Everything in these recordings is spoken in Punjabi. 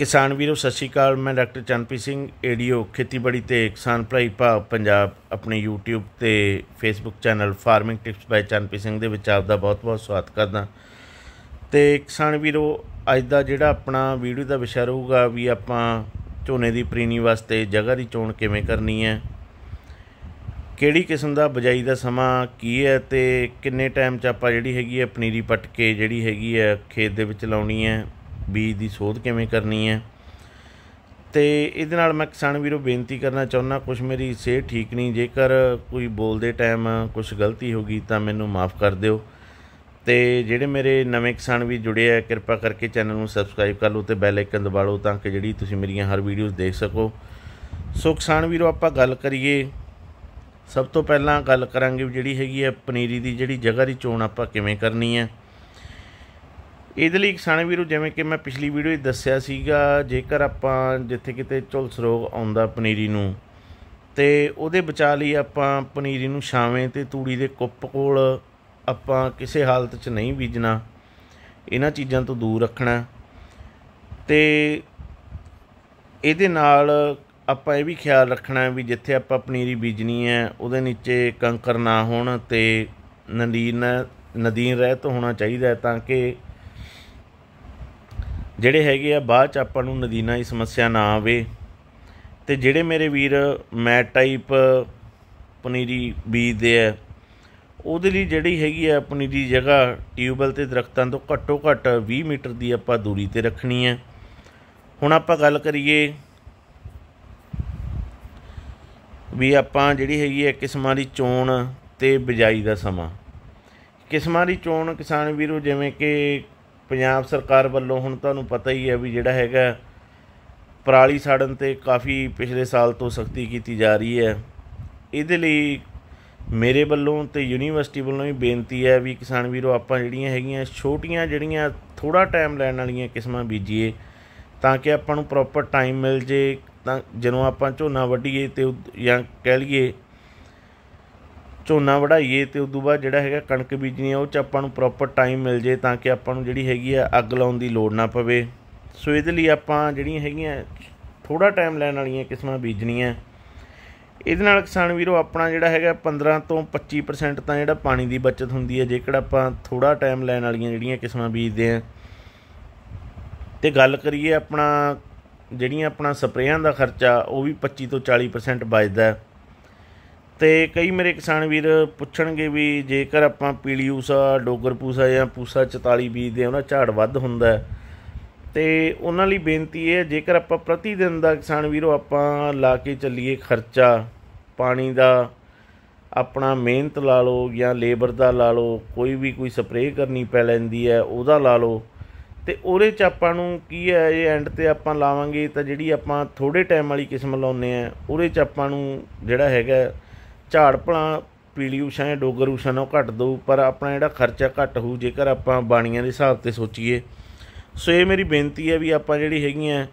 ਕਿਸਾਨ ਵੀਰੋ ਸਤਿ ਸ਼੍ਰੀ ਅਕਾਲ ਮੈਂ ਡਾਕਟਰ ਚੰਨਪੀ ਸਿੰਘ ਏਡੀਓ ਖੇਤੀਬਾੜੀ ਤੇ ਕਿਸਾਨ ਭਲਾਈ ਭਾਵ ਪੰਜਾਬ ਆਪਣੇ YouTube ਤੇ Facebook channel farming tips by Chanpi Singh ਦੇ ਵਿੱਚ ਆਪ ਦਾ ਬਹੁਤ-ਬਹੁਤ ਸਵਾਗਤ ਕਰਦਾ ਤੇ ਕਿਸਾਨ ਵੀਰੋ ਅੱਜ ਦਾ ਜਿਹੜਾ ਆਪਣਾ ਵੀਡੀਓ ਦਾ ਵਿਸ਼ਾ ਰਹੂਗਾ ਵੀ ਆਪਾਂ ਝੋਨੇ ਦੀ ਪ੍ਰੀਨੀ ਵਾਸਤੇ ਜਗ੍ਹਾ ਦੀ ਚੋਣ ਕਿਵੇਂ ਕਰਨੀ ਹੈ ਕਿਹੜੀ ਕਿਸਮ ਦਾ ਬਜਾਈ ਦਾ ਸਮਾਂ ਕੀ ਹੈ ਤੇ ਕਿੰਨੇ ਟਾਈਮ 'ਚ ਆਪਾਂ ਜਿਹੜੀ ਹੈਗੀ ਹੈ ਪਨੀਰੀ ਪਟਕੇ ਜਿਹੜੀ ਹੈਗੀ ਹੈ ਖੇਤ ਦੇ ਵਿੱਚ ਲਾਉਣੀ ਹੈ ਬੀਜ ਦੀ ਸੋਧ ਕਿਵੇਂ ਕਰਨੀ ਹੈ ਤੇ ਇਹਦੇ ਨਾਲ ਮੈਂ ਕਿਸਾਨ ਵੀਰੋ ਬੇਨਤੀ ਕਰਨਾ ਚਾਹੁੰਦਾ ਕੁਝ ਮੇਰੀ ਸਿਹਤ ਠੀਕ ਨਹੀਂ ਜੇਕਰ ਕੋਈ ਬੋਲਦੇ ਟਾਈਮ ਕੁਝ ਗਲਤੀ ਹੋ ਗਈ ਤਾਂ ਮੈਨੂੰ ਮਾਫ ਕਰ ਦਿਓ ਤੇ ਜਿਹੜੇ ਮੇਰੇ ਨਵੇਂ ਕਿਸਾਨ ਵੀ ਜੁੜੇ ਆ ਕਿਰਪਾ ਕਰਕੇ ਚੈਨਲ ਨੂੰ ਸਬਸਕ੍ਰਾਈਬ ਕਰ ਲਓ ਤੇ ਬੈਲ ਆਈਕਨ ਦਬਾ ਲਓ ਤਾਂ ਕਿ ਜਿਹੜੀ ਤੁਸੀਂ ਮੇਰੀਆਂ ਹਰ ਵੀਡੀਓਜ਼ ਦੇਖ ਸਕੋ ਸੋ ਕਿਸਾਨ ਵੀਰੋ ਆਪਾਂ ਗੱਲ ਕਰੀਏ ਸਭ ਤੋਂ ਪਹਿਲਾਂ ਗੱਲ ਕਰਾਂਗੇ ਜਿਹੜੀ ਹੈਗੀ ਹੈ ਪਨੀਰੀ ਦੀ ਜਿਹੜੀ ਜਗ੍ਹਾ ਦੀ ਚੋਣ ਆਪਾਂ ਕਿਵੇਂ ਕਰਨੀ ਹੈ ਇਹਦੇ ਲਈ ਕਿਸਾਨ ਵੀਰੋ ਜਿਵੇਂ ਕਿ ਮੈਂ ਪਿਛਲੀ ਵੀਡੀਓ ਵਿੱਚ ਦੱਸਿਆ ਸੀਗਾ ਜੇਕਰ ਆਪਾਂ ਜਿੱਥੇ ਕਿਤੇ ਝੁਲਸ ਰੋਗ ਆਉਂਦਾ ਪਨੀਰੀ ਨੂੰ ਤੇ ਉਹਦੇ ਬਚਾ ਲਈ ਆਪਾਂ ਪਨੀਰੀ ਨੂੰ ਛਾਵੇਂ ਤੇ ਤੂੜੀ ਦੇ ਕੁੱਪ ਕੋਲ ਆਪਾਂ ਕਿਸੇ ਹਾਲਤ 'ਚ ਨਹੀਂ ਬੀਜਣਾ ਇਹਨਾਂ ਚੀਜ਼ਾਂ ਤੋਂ ਦੂਰ ਰੱਖਣਾ ਤੇ ਇਹਦੇ ਨਾਲ ਆਪਾਂ ਇਹ ਵੀ ਖਿਆਲ ਰੱਖਣਾ ਵੀ ਜਿੱਥੇ ਆਪਾਂ ਪਨੀਰੀ ਬੀਜਣੀ ਹੈ ਉਹਦੇ ਨੀਚੇ ਕੰਕਰ ਨਾ ਹੋਣ ਤੇ ਨਦੀਨ ਨਦੀਨ ਰਹਿਤ ਹੋਣਾ ਚਾਹੀਦਾ ਤਾਂ ਕਿ ਜਿਹੜੇ ਹੈਗੇ ਆ ਬਾਅਦ ਚ ਆਪਾਂ ਨੂੰ ਨਦੀਨਾ ਦੀ ਸਮੱਸਿਆ ਨਾ ਆਵੇ ਤੇ ਜਿਹੜੇ ਮੇਰੇ ਵੀਰ ਮੈਟ ਟਾਈਪ ਪਨੀਰੀ ਬੀਜਦੇ ਆ ਉਹਦੇ ਲਈ ਜਿਹੜੀ ਹੈਗੀ ਆ ਆਪਣੀ ਦੀ ਜਗ੍ਹਾ ਟਿਊਬਲ ਤੇ ਦਰਖਤਾਂ ਤੋਂ ਘੱਟੋ ਘੱਟ 20 ਮੀਟਰ ਦੀ ਆਪਾਂ ਦੂਰੀ ਤੇ ਰੱਖਣੀ ਹੈ ਹੁਣ ਆਪਾਂ ਗੱਲ ਕਰੀਏ ਵੀ ਆਪਾਂ ਜਿਹੜੀ ਹੈਗੀ ਆ ਕਿਸਮਾਂ ਦੀ ਚੋਣ ਤੇ ਬਿਜਾਈ ਦਾ ਸਮਾਂ ਕਿਸਮਾਂ ਦੀ ਚੋਣ ਕਿਸਾਨ ਵੀਰੋ ਜਿਵੇਂ ਕਿ ਪੰਜਾਬ ਸਰਕਾਰ ਵੱਲੋਂ ਹੁਣ ਤੁਹਾਨੂੰ ਪਤਾ ਹੀ ਹੈ ਵੀ ਜਿਹੜਾ ਹੈਗਾ ਪਰਾਲੀ ਸਾੜਨ ਤੇ ਕਾਫੀ ਪਿਛਲੇ ਸਾਲ ਤੋਂ ਸਖਤੀ ਕੀਤੀ ਜਾ ਰਹੀ ਹੈ ਇਹਦੇ ਲਈ ਮੇਰੇ ਵੱਲੋਂ ਤੇ ਯੂਨੀਵਰਸਿਟੀ ਵੱਲੋਂ ਵੀ ਬੇਨਤੀ ਹੈ ਵੀ ਕਿਸਾਨ ਵੀਰੋ ਆਪਾਂ ਜਿਹੜੀਆਂ ਹੈਗੀਆਂ ਛੋਟੀਆਂ ਜਿਹੜੀਆਂ ਥੋੜਾ ਟਾਈਮ ਲੈਣ ਵਾਲੀਆਂ ਕਿਸਮਾਂ ਬੀਜੀਏ ਤਾਂ ਕਿ ਆਪਾਂ ਨੂੰ ਪ੍ਰੋਪਰ ਟਾਈਮ ਮਿਲ ਜੇ ਤਾਂ ਜਦੋਂ ਆਪਾਂ ਝੋਨਾ ਵੱਢੀਏ ਤੇ ਜਾਂ ਕਹਿ ਲਈਏ ਝੋਨਾ ਵਢਾਈਏ ਤੇ ਉਦੋਂ ਬਾਅਦ ਜਿਹੜਾ ਹੈਗਾ ਕਣਕ ਬੀਜਣੀ ਆ ਉਹ 'ਚ ਆਪਾਂ ਨੂੰ ਪ੍ਰੋਪਰ ਟਾਈਮ ਮਿਲ ਜੇ ਤਾਂ ਕਿ ਆਪਾਂ ਨੂੰ ਜਿਹੜੀ ਹੈਗੀ ਆ ਅੱਗ ਲਾਉਣ ਦੀ ਲੋੜ ਨਾ ਪਵੇ ਸੋ ਇਹਦੇ ਲਈ ਆਪਾਂ ਜਿਹੜੀਆਂ ਹੈਗੀਆਂ ਥੋੜਾ ਟਾਈਮ ਲੈਣ ਵਾਲੀਆਂ ਕਿਸਮਾਂ ਬੀਜਣੀਆਂ ਇਹਦੇ ਨਾਲ ਕਿਸਾਨ ਵੀਰੋ ਆਪਣਾ ਜਿਹੜਾ ਹੈਗਾ 15 ਤੋਂ 25% ਤਾਂ ਜਿਹੜਾ ਪਾਣੀ ਦੀ ਬਚਤ ਹੁੰਦੀ ਹੈ ਜੇਕਰ ਆਪਾਂ ਥੋੜਾ ਟਾਈਮ ਲੈਣ ਵਾਲੀਆਂ ਜਿਹੜੀਆਂ ਕਿਸਮਾਂ ਬੀਜਦੇ ਆ ਤੇ ਗੱਲ ਕਰੀਏ ਆਪਣਾ ਜਿਹੜੀਆਂ ਆਪਣਾ ਸਪਰੇਆਂ ਦਾ ਖਰਚਾ ਉਹ ਵੀ 25 ਤੋਂ 40% ਬਚਦਾ ਹੈ ਤੇ ਕਈ ਮੇਰੇ ਕਿਸਾਨ ਵੀਰ ਪੁੱਛਣਗੇ ਵੀ ਜੇਕਰ ਆਪਾਂ ਪੀਲੀ ਡੋਗਰ ਪੂਸਾ ਜਾਂ ਪੂਸਾ 44 ਬੀਜਦੇ ਦੇ ਉਹਨਾਂ ਝਾੜ ਵੱਧ ਹੁੰਦਾ ਤੇ ਉਹਨਾਂ ਲਈ ਬੇਨਤੀ ਇਹ ਹੈ ਜੇਕਰ ਆਪਾਂ ਪ੍ਰਤੀ ਦਿਨ ਦਾ ਕਿਸਾਨ ਵੀਰੋ ਆਪਾਂ ਲਾ ਕੇ ਚੱਲੀਏ ਖਰਚਾ ਪਾਣੀ ਦਾ ਆਪਣਾ ਮਿਹਨਤ ਲਾ ਲਓ ਜਾਂ ਲੇਬਰ ਦਾ ਲਾ ਲਓ ਕੋਈ ਵੀ ਕੋਈ ਸਪਰੇਅ ਕਰਨੀ ਪੈ ਲੈਂਦੀ ਹੈ ਉਹਦਾ ਲਾ ਲਓ ਤੇ ਉਹਦੇ ਚ ਆਪਾਂ ਨੂੰ ਕੀ ਹੈ ਇਹ ਐਂਡ ਤੇ ਆਪਾਂ ਲਾਵਾਂਗੇ ਤਾਂ ਜਿਹੜੀ ਆਪਾਂ ਥੋੜੇ ਟਾਈਮ ਵਾਲੀ ਕਿਸਮ ਲਾਉਨੇ ਆ ਉਹਦੇ ਚ ਆਪਾਂ ਨੂੰ ਜਿਹੜਾ ਹੈਗਾ ਝਾੜ ਭਲਾ ਪੀਲੀਊਸ਼ਨ ਹੈ ਡੋਗਰੂਸ਼ਨ ਉਹ ਘਟ ਦੋ ਪਰ ਆਪਣਾ ਜਿਹੜਾ ਖਰਚਾ ਘਟ ਹੋ ਜੇਕਰ ਆਪਾਂ ਬਾਣੀਆਂ ਦੇ ਹਿਸਾਬ ਤੇ ਸੋਚੀਏ ਸੋ ਇਹ ਮੇਰੀ ਬੇਨਤੀ ਹੈ ਵੀ ਆਪਾਂ ਜਿਹੜੀ ਹੈਗੀਆਂ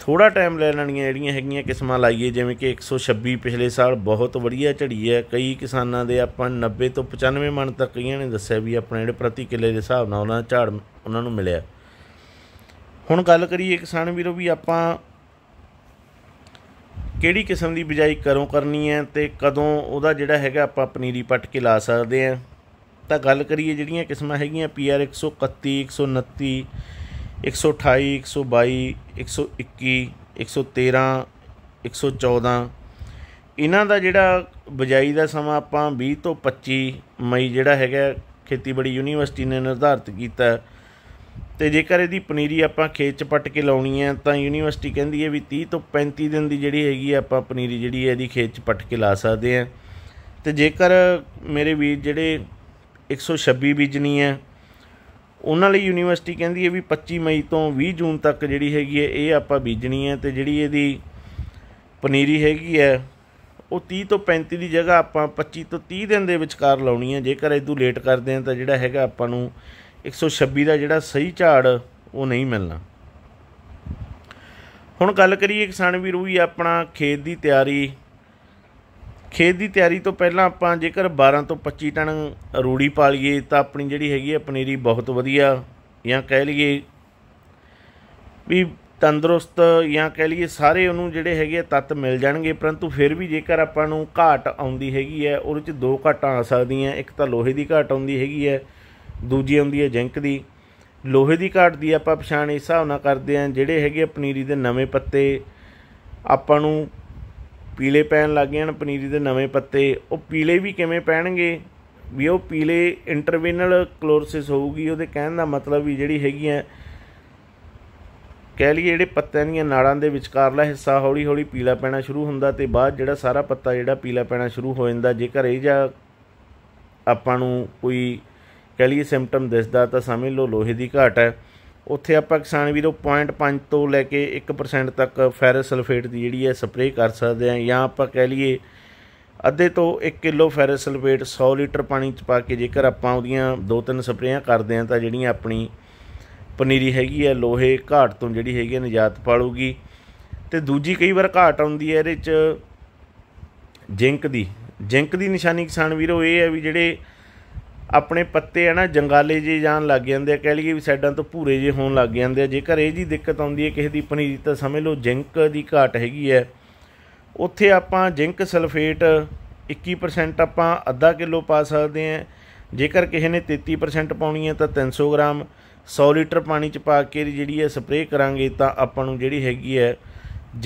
ਥੋੜਾ ਟਾਈਮ ਲੈ ਲੈਣੀਆਂ ਜਿਹੜੀਆਂ ਹੈਗੀਆਂ ਕਿਸਮਾਂ ਲਾਈਏ ਜਿਵੇਂ ਕਿ 126 ਪਿਛਲੇ ਸਾਲ ਬਹੁਤ ਵਧੀਆ ਝੜੀ ਹੈ ਕਈ ਕਿਸਾਨਾਂ ਦੇ ਆਪਾਂ 90 ਤੋਂ 95 ਮਣ ਤੱਕ ਕਈਆਂ ਨੇ ਦੱਸਿਆ ਵੀ ਆਪਣੇ ਜਿਹੜੇ ਪ੍ਰਤੀ ਕਿੱਲੇ ਦੇ ਹਿਸਾਬ ਨਾਲ ਉਹਨਾਂ ਝਾੜ ਉਹਨਾਂ ਨੂੰ ਮਿਲਿਆ ਹੁਣ ਗੱਲ ਕਰੀਏ ਕਿਸਾਨ ਵੀਰੋ ਵੀ ਆਪਾਂ ਕਿਹੜੀ ਕਿਸਮ ਦੀ ਬਿਜਾਈ ਕਰੋਂ ਕਰਨੀ ਹੈ ਤੇ ਕਦੋਂ ਉਹਦਾ ਜਿਹੜਾ ਹੈਗਾ ਆਪਾਂ ਪਨੀਰੀ ਪੱਟ ਕੇ ਲਾ ਸਕਦੇ ਆ ਤਾਂ ਗੱਲ ਕਰੀਏ ਜਿਹੜੀਆਂ ਕਿਸਮਾਂ ਹੈਗੀਆਂ ਪੀਆਰ 131 129 128 122 121 113 114 ਇਹਨਾਂ ਦਾ ਜਿਹੜਾ ਬਿਜਾਈ ਦਾ ਸਮਾਂ ਆਪਾਂ 20 ਤੋਂ 25 ਮਈ ਜਿਹੜਾ ਹੈਗਾ ਖੇਤੀਬਾੜੀ ਯੂਨੀਵਰਸਿਟੀ ਨੇ ਨਿਰਧਾਰਿਤ ਕੀਤਾ ਤੇ ਜੇਕਰ ਇਹਦੀ ਪਨੀਰੀ ਆਪਾਂ ਖੇਤ ਚ ਪੱਟ ਕੇ ਲਾਉਣੀ ਹੈ ਤਾਂ ਯੂਨੀਵਰਸਿਟੀ ਕਹਿੰਦੀ ਹੈ ਵੀ 30 ਤੋਂ 35 ਦਿਨ ਦੀ ਜਿਹੜੀ ਹੈਗੀ ਆਪਾਂ ਪਨੀਰੀ ਜਿਹੜੀ ਹੈ ਇਹਦੀ ਖੇਤ ਚ ਪੱਟ ਕੇ ਲਾ ਸਕਦੇ ਆ ਤੇ ਜੇਕਰ ਮੇਰੇ ਵੀਰ ਜਿਹੜੇ 126 ਬੀਜਣੀ ਹੈ ਉਹਨਾਂ ਲਈ ਯੂਨੀਵਰਸਿਟੀ ਕਹਿੰਦੀ ਹੈ ਵੀ 25 ਮਈ ਤੋਂ 20 ਜੂਨ ਤੱਕ ਜਿਹੜੀ ਹੈਗੀ ਹੈ ਇਹ ਆਪਾਂ ਬੀਜਣੀ ਹੈ ਤੇ ਜਿਹੜੀ ਇਹਦੀ ਪਨੀਰੀ ਹੈਗੀ ਹੈ ਉਹ 30 ਤੋਂ 35 ਦੀ ਜਗ੍ਹਾ ਆਪਾਂ 25 ਤੋਂ 30 ਦਿਨ ਦੇ ਵਿਚਕਾਰ ਲਾਉਣੀ ਹੈ ਜੇਕਰ ਇਹ ਤੋਂ ਲੇਟ ਕਰਦੇ ਆ ਤਾਂ ਜਿਹੜਾ ਹੈਗਾ ਆਪਾਂ ਨੂੰ 126 ਦਾ ਜਿਹੜਾ ਸਹੀ ਝਾੜ ਉਹ ਨਹੀਂ ਮਿਲਣਾ ਹੁਣ ਗੱਲ ਕਰੀਏ ਕਿਸਾਨ ਵੀ ਰੂਹੀ ਆਪਣਾ ਖੇਤ ਦੀ ਤਿਆਰੀ ਖੇਤ ਦੀ ਤਿਆਰੀ ਤੋਂ ਪਹਿਲਾਂ ਆਪਾਂ ਜੇਕਰ 12 ਤੋਂ 25 ਟਨ ਰੂੜੀ ਪਾ ਲਈਏ ਤਾਂ ਆਪਣੀ ਜਿਹੜੀ ਹੈਗੀ ਹੈ ਪਨੀਰੀ ਬਹੁਤ ਵਧੀਆ ਜਾਂ ਕਹਿ ਲਈਏ ਵੀ ਤੰਦਰੁਸਤ ਜਾਂ ਕਹਿ ਲਈਏ ਸਾਰੇ ਉਹਨੂੰ ਜਿਹੜੇ ਹੈਗੇ ਤੱਤ ਮਿਲ ਜਾਣਗੇ ਪਰੰਤੂ ਫਿਰ ਵੀ ਜੇਕਰ ਆਪਾਂ ਨੂੰ ਘਾਟ ਆਉਂਦੀ ਹੈਗੀ ਹੈ ਉਹਦੇ ਵਿੱਚ ਦੋ ਘਾਟਾਂ ਆ ਸਕਦੀਆਂ ਇੱਕ ਤਾਂ ਲੋਹੇ ਦੀ ਘਾਟ ਆਉਂਦੀ ਹੈਗੀ ਹੈ ਦੂਜੀ ਹੁੰਦੀ ਹੈ ਜਿੰਕ ਦੀ ਲੋਹੇ ਦੀ ਘਾਟ ਦੀ ਆਪਾਂ ਪਛਾਣ ਇਸ ਹਿਸਾਬ ਨਾਲ ਕਰਦੇ ਆਂ ਜਿਹੜੇ ਹੈਗੇ ਪਨੀਰੀ ਦੇ ਨਵੇਂ ਪੱਤੇ ਆਪਾਂ ਨੂੰ ਪੀਲੇ ਪੈਣ ਲੱਗ ਗਏ ਹਨ ਪਨੀਰੀ ਦੇ ਨਵੇਂ ਪੱਤੇ ਉਹ ਪੀਲੇ ਵੀ ਕਿਵੇਂ ਪੈਣਗੇ ਵੀ ਉਹ ਪੀਲੇ ਇੰਟਰਵੈਨਲ ਕਲੋਰਸਿਸ ਹੋਊਗੀ ਉਹਦੇ ਕਹਿਣ ਦਾ ਮਤਲਬ ਵੀ ਜਿਹੜੀ ਹੈਗੀ ਹੈ ਕਹਿ ਲਈਏ ਜਿਹੜੇ ਪੱਤਿਆਂ ਦੀਆਂ ਨਾੜਾਂ ਦੇ ਵਿਚਕਾਰਲਾ ਹਿੱਸਾ ਹੌਲੀ-ਹੌਲੀ ਪੀਲਾ ਪੈਣਾ ਸ਼ੁਰੂ ਹੁੰਦਾ ਤੇ ਬਾਅਦ ਜਿਹੜਾ ਸਾਰਾ ਪੱਤਾ ਜਿਹੜਾ ਪੀਲਾ ਪੈਣਾ ਸ਼ੁਰੂ ਹੋ ਜਾਂਦਾ ਜੇਕਰ ਇਹ ਜਾਂ ਆਪਾਂ ਨੂੰ ਕੋਈ ਕਹ ਸਿੰਪਟਮ ਦਿਸਦਾ ਤਾਂ ਸਮਝ ਲਓ ਲੋਹੇ ਦੀ ਘਾਟ ਹੈ ਉੱਥੇ ਆਪਾਂ ਕਿਸਾਨ ਵੀਰੋ 0.5 ਤੋਂ ਲੈ ਕੇ 1% ਤੱਕ ਫੈਰਸ ਸਲਫੇਟ ਦੀ ਜਿਹੜੀ ਹੈ ਸਪਰੇਅ ਕਰ ਸਕਦੇ ਆ ਜਾਂ ਆਪਾਂ ਕਹ ਲਈਏ ਅੱਧੇ ਤੋਂ 1 ਕਿਲੋ ਫੈਰਸ ਸਲਫੇਟ 100 ਲੀਟਰ ਪਾਣੀ ਚ ਪਾ ਕੇ ਜੇਕਰ ਆਪਾਂ ਉਹਦੀਆਂ ਦੋ ਤਿੰਨ ਸਪਰੇਆਂ ਕਰਦੇ ਆ ਤਾਂ ਜਿਹੜੀਆਂ ਆਪਣੀ ਪਨੀਰੀ ਹੈਗੀ ਹੈ ਲੋਹੇ ਘਾਟ ਤੋਂ ਜਿਹੜੀ ਹੈਗੀ ਹੈ ਨਜਾਤ ਪਾਲੂਗੀ ਤੇ ਦੂਜੀ ਕਈ ਵਾਰ ਘਾਟ ਆਉਂਦੀ ਹੈ ਇਹਦੇ ਚ ਜਿੰਕ ਦੀ ਜਿੰਕ ਦੀ ਨਿਸ਼ਾਨੀ ਕਿਸਾਨ ਵੀਰੋ ਇਹ ਹੈ ਵੀ ਜਿਹੜੇ ਆਪਣੇ ਪੱਤੇ ਆ ਨਾ ਜੰਗਾਲੇ ਜੇ ਜਾਣ ਲੱਗ ਜਾਂਦੇ ਆ ਕਹਿ ਲਈਏ ਵੀ ਸਾਈਡਾਂ ਤੋਂ ਭੂਰੇ ਜੇ ਹੋਣ ਲੱਗ ਜਾਂਦੇ ਆ ਜੇਕਰ ਇਹ ਜੀ ਦਿੱਕਤ ਆਉਂਦੀ ਹੈ ਕਿਸੇ ਦੀ ਪਨੀਰ ਤਾਂ ਸਮਝ ਲਓ ਜ਼ਿੰਕ ਦੀ ਘਾਟ ਹੈਗੀ ਹੈ ਉੱਥੇ ਆਪਾਂ ਜ਼ਿੰਕ ਸਲਫੇਟ 21% ਆਪਾਂ ਅੱਧਾ ਕਿਲੋ ਪਾ ਸਕਦੇ ਆ ਜੇਕਰ ਕਿਸੇ ਨੇ 33% ਪਾਉਣੀ ਹੈ ਤਾਂ 300 ਗ੍ਰਾਮ 100 ਲੀਟਰ ਪਾਣੀ ਚ ਪਾ ਕੇ ਜਿਹੜੀ ਹੈ ਸਪਰੇਅ ਕਰਾਂਗੇ ਤਾਂ ਆਪਾਂ ਨੂੰ ਜਿਹੜੀ ਹੈਗੀ ਹੈ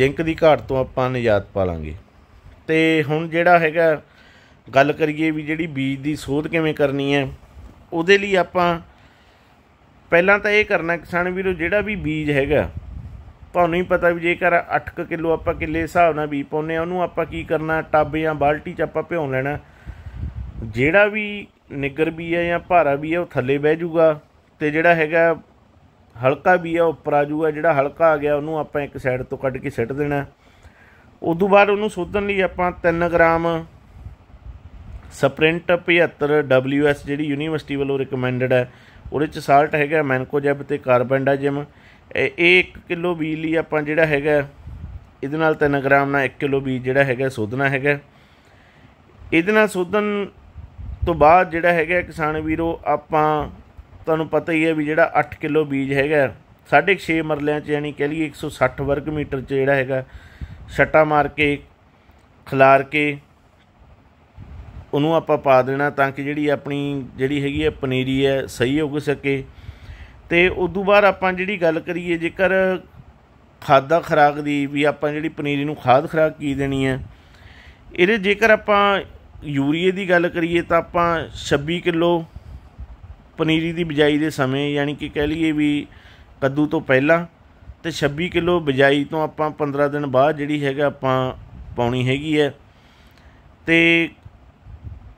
ਜ਼ਿੰਕ ਦੀ ਘਾਟ ਤੋਂ ਆਪਾਂ ਨਿਜਾਤ ਪਾ ਲਾਂਗੇ ਤੇ ਹੁਣ ਜਿਹੜਾ ਹੈਗਾ ਗੱਲ ਕਰੀਏ ਵੀ ਜਿਹੜੀ ਬੀਜ ਦੀ ਸੋਧ ਕਿਵੇਂ ਕਰਨੀ ਹੈ ਉਹਦੇ ਲਈ ਆਪਾਂ ਪਹਿਲਾਂ ਤਾਂ ਇਹ ਕਰਨਾ ਕਿਸਾਨ ਵੀਰੋ ਜਿਹੜਾ ਵੀ ਬੀਜ ਹੈਗਾ ਤੁਹਾਨੂੰ ਹੀ ਪਤਾ ਵੀ ਜੇਕਰ 8 ਕਿਲੋ ਆਪਾਂ ਕਿੱਲੇ ਹਿਸਾਬ ਨਾਲ ਬੀਜ ਪਾਉਨੇ ਆ ਉਹਨੂੰ ਆਪਾਂ ਕੀ ਕਰਨਾ ਟੱਬ ਜਾਂ ਬਾਲਟੀ 'ਚ ਆਪਾਂ ਭਿਉਂ ਲੈਣਾ ਜਿਹੜਾ ਵੀ ਨਿੱਗਰ ਵੀ ਹੈ ਜਾਂ ਭਾਰਾ ਵੀ ਹੈ ਉਹ ਥੱਲੇ ਬਹਿ ਜਾਊਗਾ ਤੇ ਜਿਹੜਾ ਹੈਗਾ ਹਲਕਾ ਵੀ ਹੈ ਉੱਪਰ ਆ ਜਾਊਗਾ ਜਿਹੜਾ ਹਲਕਾ ਆ ਗਿਆ ਉਹਨੂੰ ਆਪਾਂ ਇੱਕ ਸਾਈਡ ਤੋਂ ਕੱਢ ਕੇ ਸਿੱਟ ਦੇਣਾ ਉਸ ਤੋਂ ਬਾਅਦ ਉਹਨੂੰ ਸੋਧਣ ਲਈ ਆਪਾਂ 3 ਗ੍ਰਾਮ ਸਪ੍ਰਿੰਟ 75 WS ਜਿਹੜੀ ਯੂਨੀਵਰਸਿਟੀ ਵੱਲੋਂ ਰეკਮੈਂਡਡ ਹੈ ਉਹਦੇ ਚ ਸਾਲਟ ਹੈਗਾ ਮੈਨਕੋਜੈਬ ਤੇ ਕਾਰਬੈਂਡਾਜਮ ਇਹ 1 ਕਿਲੋ ਬੀਜ ਲਈ ਆਪਾਂ ਜਿਹੜਾ ਹੈਗਾ ਇਹਦੇ ਨਾਲ 3 ਗ੍ਰਾਮ ਨਾਲ 1 ਕਿਲੋ ਬੀਜ ਜਿਹੜਾ ਹੈਗਾ ਸੋਧਣਾ ਹੈਗਾ ਇਹਦੇ ਨਾਲ ਸੋਧਣ ਤੋਂ ਬਾਅਦ ਜਿਹੜਾ ਹੈਗਾ ਕਿਸਾਨ ਵੀਰੋ ਆਪਾਂ ਤੁਹਾਨੂੰ ਪਤਾ ਹੀ ਹੈ ਵੀ ਜਿਹੜਾ 8 ਕਿਲੋ ਬੀਜ ਹੈਗਾ 6.5 ਮਰਲਿਆਂ ਚ ਯਾਨੀ ਕਹ ਲਈਏ 160 ਵਰਗ ਮੀਟਰ ਚ ਜਿਹੜਾ ਹੈਗਾ ਛੱਟਾ ਮਾਰ ਕੇ ਖਲਾਰ ਕੇ ਉਹਨੂੰ ਆਪਾਂ ਪਾ ਦੇਣਾ ਤਾਂ ਕਿ ਜਿਹੜੀ ਆਪਣੀ ਜਿਹੜੀ ਹੈਗੀ ਹੈ ਪਨੀਰੀ ਹੈ ਸਹੀ ਉਗ ਸਕੇ ਤੇ ਉਸ ਤੋਂ ਬਾਅਦ ਆਪਾਂ ਜਿਹੜੀ ਗੱਲ ਕਰੀਏ ਜੇਕਰ ਖਾਦਾ ਖਰਾਕ ਦੀ ਵੀ ਆਪਾਂ ਜਿਹੜੀ ਪਨੀਰੀ ਨੂੰ ਖਾਦ ਖਰਾਕ ਕੀ ਦੇਣੀ ਹੈ ਇਹਦੇ ਜੇਕਰ ਆਪਾਂ ਯੂਰੀਏ ਦੀ ਗੱਲ ਕਰੀਏ ਤਾਂ ਆਪਾਂ 26 ਕਿਲੋ ਪਨੀਰੀ ਦੀ ਬਿਜਾਈ ਦੇ ਸਮੇਂ ਯਾਨੀ ਕਿ ਕਹਿ ਲਈਏ ਵੀ ਕੱਦੂ ਤੋਂ ਪਹਿਲਾਂ ਤੇ 26 ਕਿਲੋ ਬਿਜਾਈ ਤੋਂ ਆਪਾਂ 15 ਦਿਨ ਬਾਅਦ ਜਿਹੜੀ ਹੈਗਾ ਆਪਾਂ ਪਾਉਣੀ ਹੈਗੀ ਹੈ ਤੇ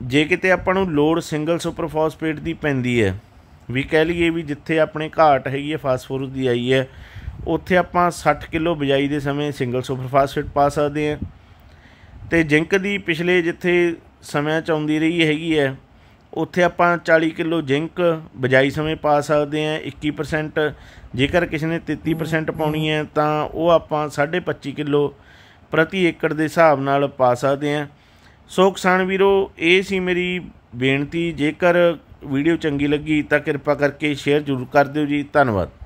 ਜੇ ਕਿਤੇ ਆਪਾਂ ਨੂੰ ਲੋਡ ਸਿੰਗਲ ਸੁਪਰ ਫਾਸਫੇਟ ਦੀ ਪੈਂਦੀ ਹੈ ਵੀ ਕਹਿ ਲਈਏ ਵੀ ਜਿੱਥੇ ਆਪਣੇ ਘਾਟ ਹੈਗੀ ਹੈ ਫਾਸਫੋਰਸ ਦੀ ਆਈ ਹੈ ਉੱਥੇ ਆਪਾਂ 60 ਕਿਲੋ ਬਜਾਈ ਦੇ ਸਮੇਂ ਸਿੰਗਲ ਸੁਪਰ ਫਾਸਫੇਟ ਪਾ ਸਕਦੇ ਹਾਂ ਤੇ ਜ਼ਿੰਕ ਦੀ ਪਿਛਲੇ ਜਿੱਥੇ ਸਮਿਆਂ ਚ ਆਉਂਦੀ ਰਹੀ ਹੈਗੀ ਹੈ ਉੱਥੇ ਆਪਾਂ 40 ਕਿਲੋ ਜ਼ਿੰਕ ਬਜਾਈ ਸਮੇਂ ਪਾ ਸਕਦੇ ਹਾਂ 21% ਜੇਕਰ ਕਿਸੇ ਨੇ 33% ਪਾਉਣੀ ਹੈ ਤਾਂ ਉਹ ਆਪਾਂ 25.5 ਕਿਲੋ ਪ੍ਰਤੀ ਏਕੜ ਦੇ ਹਿਸਾਬ ਨਾਲ ਪਾ ਸਕਦੇ ਹਾਂ ਸੋ ਕਿਸਾਨ ਵੀਰੋ ਇਹ ਸੀ ਮੇਰੀ ਬੇਨਤੀ ਜੇਕਰ ਵੀਡੀਓ ਚੰਗੀ ਲੱਗੀ ਤਾਂ ਕਿਰਪਾ ਕਰਕੇ ਸ਼ੇਅਰ ਜ਼ਰੂਰ ਕਰ ਦਿਓ ਜੀ ਧੰਨਵਾਦ